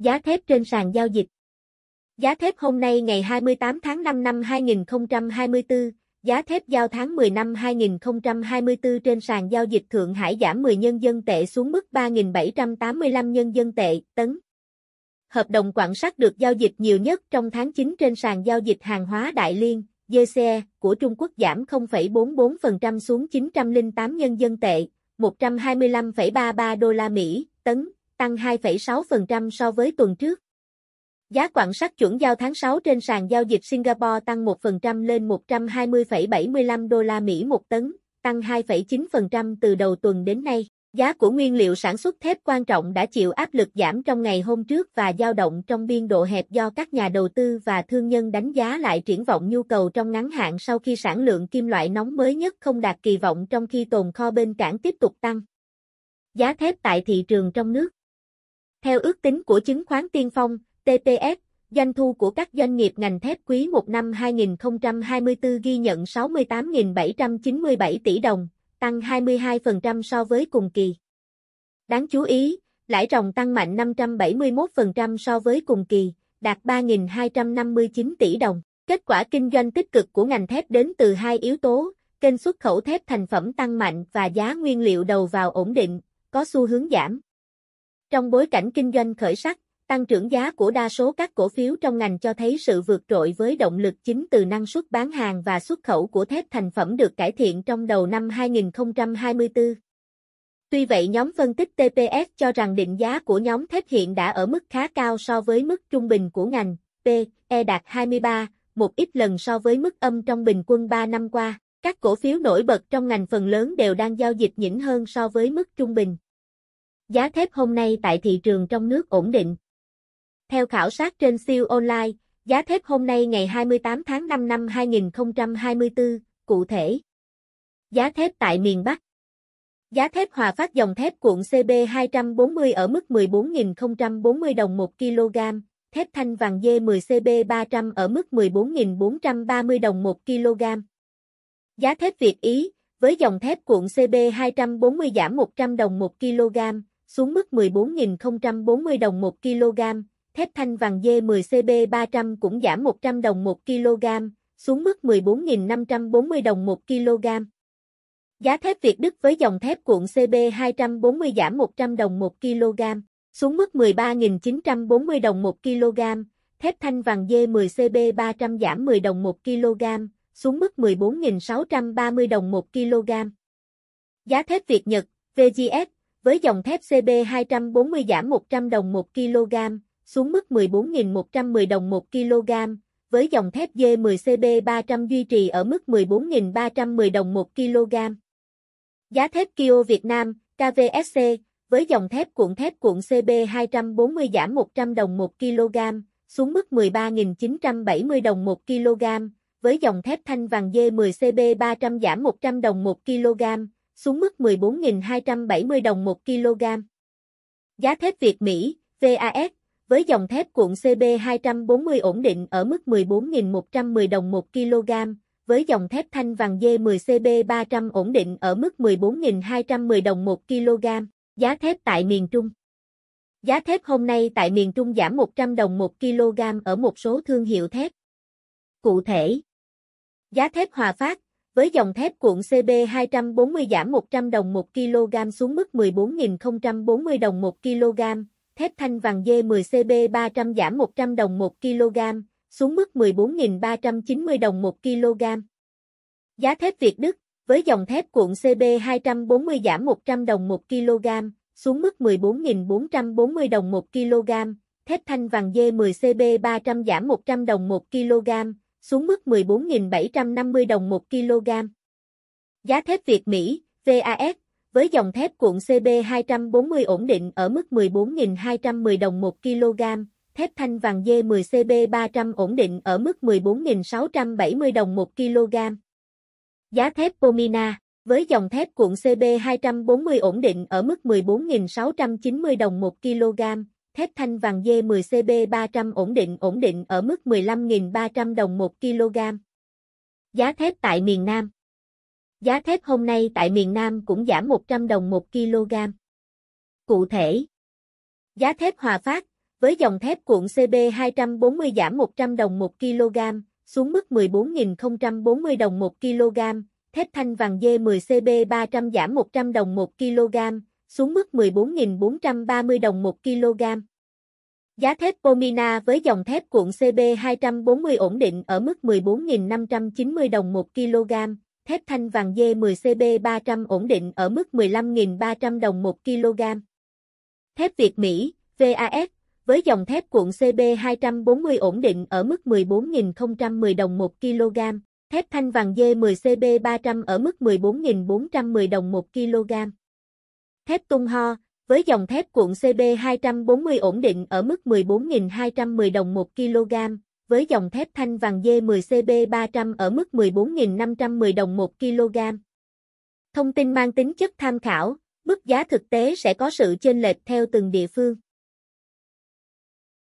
Giá thép trên sàn giao dịch Giá thép hôm nay ngày 28 tháng 5 năm 2024, giá thép giao tháng 10 năm 2024 trên sàn giao dịch Thượng Hải giảm 10 nhân dân tệ xuống mức 3.785 nhân dân tệ tấn. Hợp đồng quảng sắt được giao dịch nhiều nhất trong tháng 9 trên sàn giao dịch hàng hóa Đại Liên, JCE, của Trung Quốc giảm 0,44% xuống 908 nhân dân tệ, 125,33 đô la Mỹ, tấn tăng 2,6% so với tuần trước. Giá quặng sắt chuẩn giao tháng 6 trên sàn giao dịch Singapore tăng 1% lên 120,75 đô la Mỹ một tấn, tăng 2,9% từ đầu tuần đến nay. Giá của nguyên liệu sản xuất thép quan trọng đã chịu áp lực giảm trong ngày hôm trước và dao động trong biên độ hẹp do các nhà đầu tư và thương nhân đánh giá lại triển vọng nhu cầu trong ngắn hạn sau khi sản lượng kim loại nóng mới nhất không đạt kỳ vọng trong khi tồn kho bên cảng tiếp tục tăng. Giá thép tại thị trường trong nước theo ước tính của chứng khoán tiên phong, TPS, doanh thu của các doanh nghiệp ngành thép quý 1 năm 2024 ghi nhận 68.797 tỷ đồng, tăng 22% so với cùng kỳ. Đáng chú ý, lãi ròng tăng mạnh 571% so với cùng kỳ, đạt 3.259 tỷ đồng. Kết quả kinh doanh tích cực của ngành thép đến từ hai yếu tố, kênh xuất khẩu thép thành phẩm tăng mạnh và giá nguyên liệu đầu vào ổn định, có xu hướng giảm. Trong bối cảnh kinh doanh khởi sắc, tăng trưởng giá của đa số các cổ phiếu trong ngành cho thấy sự vượt trội với động lực chính từ năng suất bán hàng và xuất khẩu của thép thành phẩm được cải thiện trong đầu năm 2024. Tuy vậy nhóm phân tích TPS cho rằng định giá của nhóm thép hiện đã ở mức khá cao so với mức trung bình của ngành, P, E đạt 23, một ít lần so với mức âm trong bình quân 3 năm qua. Các cổ phiếu nổi bật trong ngành phần lớn đều đang giao dịch nhỉnh hơn so với mức trung bình. Giá thép hôm nay tại thị trường trong nước ổn định. Theo khảo sát trên siêu online, giá thép hôm nay ngày 28 tháng 5 năm 2024, cụ thể. Giá thép tại miền Bắc. Giá thép hòa phát dòng thép cuộn CB240 ở mức 14.040 đồng 1 kg, thép thanh vàng dê 10 cb 300 ở mức 14.430 đồng 1 kg. Giá thép Việt Ý, với dòng thép cuộn CB240 giảm 100 đồng 1 kg, xuống mức 14.040 đồng 1 kg, thép thanh vàng D10CB300 cũng giảm 100 đồng 1 kg, xuống mức 14.540 đồng 1 kg. Giá thép Việt Đức với dòng thép cuộn CB240 giảm 100 đồng 1 kg, xuống mức 13.940 đồng 1 kg, thép thanh vàng D10CB300 giảm 10 đồng 1 kg, xuống mức 14.630 đồng 1 kg. Giá thép Việt Nhật, VGF với dòng thép CB240 giảm 100 đồng 1 kg, xuống mức 14.110 đồng 1 kg, với dòng thép D10 CB300 duy trì ở mức 14.310 đồng 1 kg. Giá thép Kio Việt Nam, KVSC, với dòng thép cuộn thép cuộn CB240 giảm 100 đồng 1 kg, xuống mức 13.970 đồng 1 kg, với dòng thép thanh vàng D10 CB300 giảm 100 đồng 1 kg, xuống mức 14.270 đồng 1 kg. Giá thép Việt Mỹ, VAS, với dòng thép cuộn CB240 ổn định ở mức 14.110 đồng 1 kg, với dòng thép thanh vàng dê 10 CB300 ổn định ở mức 14.210 đồng 1 kg, giá thép tại miền Trung. Giá thép hôm nay tại miền Trung giảm 100 đồng 1 kg ở một số thương hiệu thép. Cụ thể, giá thép Hòa Phát, với dòng thép cuộn CB240 giảm 100 đồng 1 kg xuống mức 14.040 đồng 1 kg, thép thanh vàng D10 CB300 giảm 100 đồng 1 kg, xuống mức 14.390 đồng 1 kg. Giá thép Việt Đức, với dòng thép cuộn CB240 giảm 100 đồng 1 kg, xuống mức 14.440 đồng 1 kg, thép thanh vàng D10 CB300 giảm 100 đồng 1 kg, xuống mức 14.750 đồng 1 kg. Giá thép Việt Mỹ, VAS, với dòng thép cuộn CB240 ổn định ở mức 14.210 đồng 1 kg, thép thanh vàng D10 CB300 ổn định ở mức 14.670 đồng 1 kg. Giá thép Pomina, với dòng thép cuộn CB240 ổn định ở mức 14.690 đồng 1 kg, thép thanh vàng dê 10 CB 300 ổn định ổn định ở mức 15.300 đồng 1 kg. Giá thép tại miền Nam Giá thép hôm nay tại miền Nam cũng giảm 100 đồng 1 kg. Cụ thể Giá thép Hòa Phát, với dòng thép cuộn CB240 giảm 100 đồng 1 kg, xuống mức 14.040 đồng 1 kg, thép thanh vàng dê 10 CB300 giảm 100 đồng 1 kg, xuống mức 14.430 đồng 1 kg. Giá thép Pomina với dòng thép cuộn CB240 ổn định ở mức 14.590 đồng 1 kg, thép thanh vàng D10 CB300 ổn định ở mức 15.300 đồng 1 kg. Thép Việt Mỹ, VAS, với dòng thép cuộn CB240 ổn định ở mức 14.010 đồng 1 kg, thép thanh vàng D10 CB300 ở mức 14.410 đồng 1 kg thép tung ho, với dòng thép cuộn CB240 ổn định ở mức 14.210 đồng 1 kg, với dòng thép thanh vàng D10 CB300 ở mức 14.510 đồng 1 kg. Thông tin mang tính chất tham khảo, mức giá thực tế sẽ có sự chênh lệch theo từng địa phương.